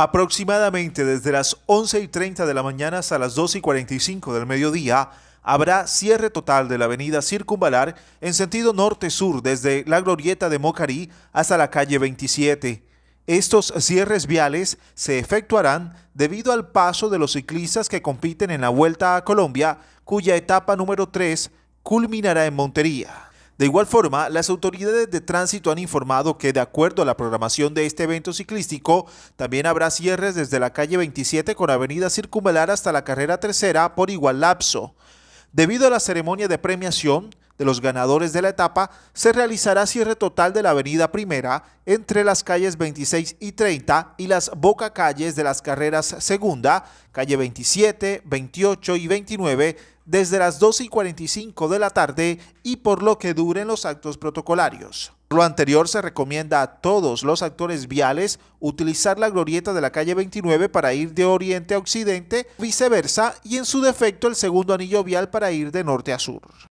Aproximadamente desde las 11 y 30 de la mañana hasta las 2 y 45 del mediodía, habrá cierre total de la avenida Circunvalar en sentido norte-sur desde la glorieta de Mocarí hasta la calle 27. Estos cierres viales se efectuarán debido al paso de los ciclistas que compiten en la Vuelta a Colombia, cuya etapa número 3 culminará en Montería. De igual forma, las autoridades de tránsito han informado que de acuerdo a la programación de este evento ciclístico, también habrá cierres desde la calle 27 con avenida circunvalar hasta la carrera tercera por igual lapso. Debido a la ceremonia de premiación, de los ganadores de la etapa, se realizará cierre total de la avenida primera entre las calles 26 y 30 y las bocacalles de las carreras segunda, calle 27, 28 y 29 desde las 12 y 45 de la tarde y por lo que duren los actos protocolarios. Por Lo anterior se recomienda a todos los actores viales utilizar la glorieta de la calle 29 para ir de oriente a occidente, viceversa, y en su defecto el segundo anillo vial para ir de norte a sur.